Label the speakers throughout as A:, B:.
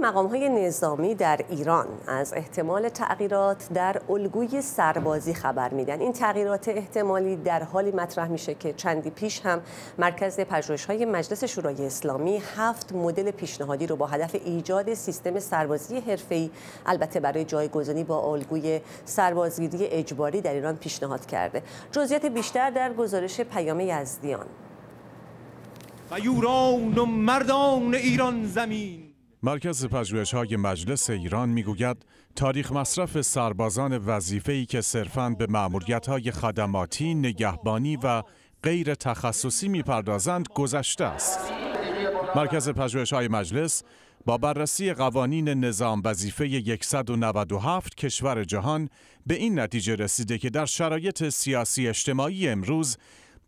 A: مقام های نظامی در ایران از احتمال تغییرات در الگوی سربازی خبر میدن این تغییرات احتمالی در حالی مطرح میشه که چندی پیش هم مرکز پژوهش های مجلس شورای اسلامی هفت مدل پیشنهادی رو با هدف ایجاد سیستم سربازی حرفه‌ای البته برای جایگزینی با الگوی سربازگیری اجباری در ایران پیشنهاد کرده جزئیات بیشتر در گزارش پیام یزدیان
B: و یوران و مردان ایران زمین مرکز پجوهش های مجلس ایران میگوید تاریخ مصرف سربازان وظیفه‌ای که صرفاً به معمولیت های خدماتی، نگهبانی و غیر تخصصی میپردازند گذشته است. مرکز پجوهش های مجلس با بررسی قوانین نظام وظیفه 197 کشور جهان به این نتیجه رسیده که در شرایط سیاسی اجتماعی امروز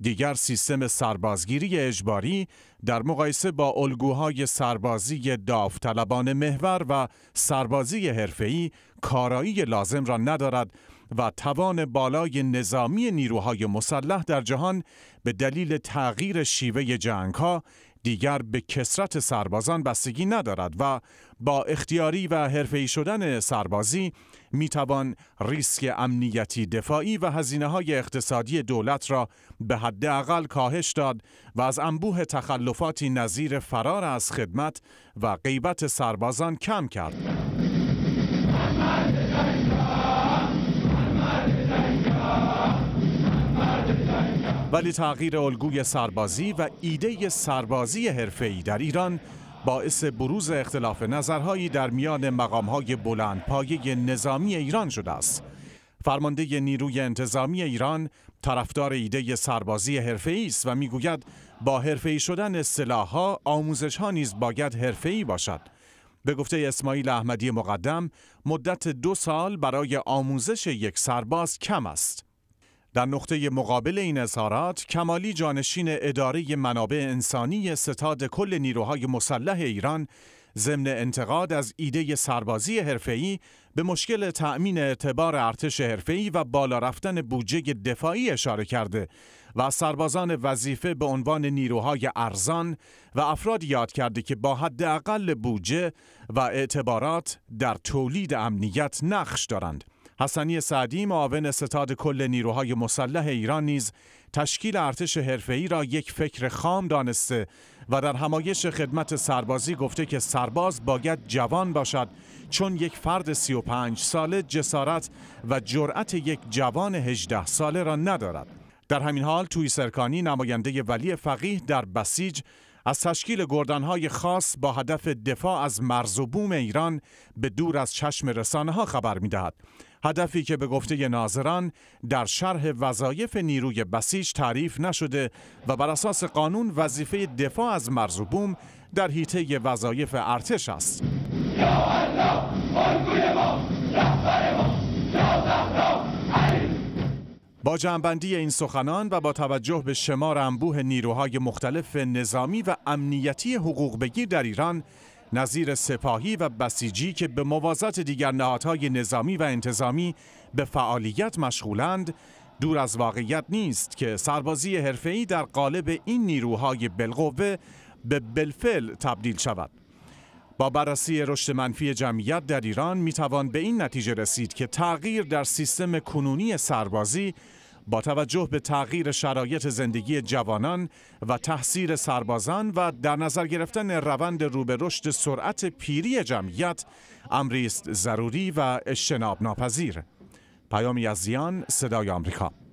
B: دیگر سیستم سربازگیری اجباری در مقایسه با الگوهای سربازی داوطلبان محور و سربازی حرفه‌ای کارایی لازم را ندارد و توان بالای نظامی نیروهای مسلح در جهان به دلیل تغییر شیوه جنگها دیگر به کسرت سربازان بستگی ندارد و با اختیاری و حرفه‌ای شدن سربازی میتوان ریسک امنیتی دفاعی و هزینه های اقتصادی دولت را به حداقل کاهش داد و از انبوه تخلفاتی نظیر فرار از خدمت و غیبت سربازان کم کرد. ولی تغییر الگوی سربازی و ایده سربازی حرفه‌ای در ایران باعث بروز اختلاف نظرهایی در میان مقامهای بلند پایه نظامی ایران شده است. فرمانده نیروی انتظامی ایران طرفدار ایده سربازی حرفه‌ای است و میگوید با حرفه‌ای شدن آموزش ها نیز باید حرفه‌ای باشد. به گفته اسماعیل احمدی مقدم مدت دو سال برای آموزش یک سرباز کم است. در نقطه مقابل این اظهارات کمالی جانشین اداره منابع انسانی ستاد کل نیروهای مسلح ایران ضمن انتقاد از ایده سربازی حرفه‌ای به مشکل تأمین اعتبار ارتش حرفه‌ای و بالا رفتن بودجه دفاعی اشاره کرده و سربازان وظیفه به عنوان نیروهای ارزان و افراد یاد کرده که با حداقل بودجه و اعتبارات در تولید امنیت نقش دارند. حسنی سعدی معاون ستاد کل نیروهای مسلح ایران نیز تشکیل ارتش حرفه‌ای را یک فکر خام دانسته و در همایش خدمت سربازی گفته که سرباز باید جوان باشد چون یک فرد 35 ساله جسارت و جرأت یک جوان 18 ساله را ندارد در همین حال توی سرکانی نماینده ولی فقیه در بسیج از تشکیل گردنهای خاص با هدف دفاع از مرز و بوم ایران به دور از چشم رسانه ها خبر میدهد هدفی که به گفته ناظران در شرح وظایف نیروی بسیج تعریف نشده و بر اساس قانون وظیفه دفاع از مرز و بوم در حیطه وظایف ارتش است. با جنبندی این سخنان و با توجه به شمار انبوه نیروهای مختلف نظامی و امنیتی حقوق بگیر در ایران نظیر سپاهی و بسیجی که به موازات دیگر نهادهای نظامی و انتظامی به فعالیت مشغولند دور از واقعیت نیست که سربازی حرفه‌ای در قالب این نیروهای بالقوه به بلفل تبدیل شود با بررسی رشد منفی جمعیت در ایران میتوان به این نتیجه رسید که تغییر در سیستم کنونی سربازی با توجه به تغییر شرایط زندگی جوانان و تحصیل سربازان و در نظر گرفتن روند به رشد سرعت پیری جمعیت امری است ضروری و اجتناب ناپذیر پیامی از زیان صدای آمریکا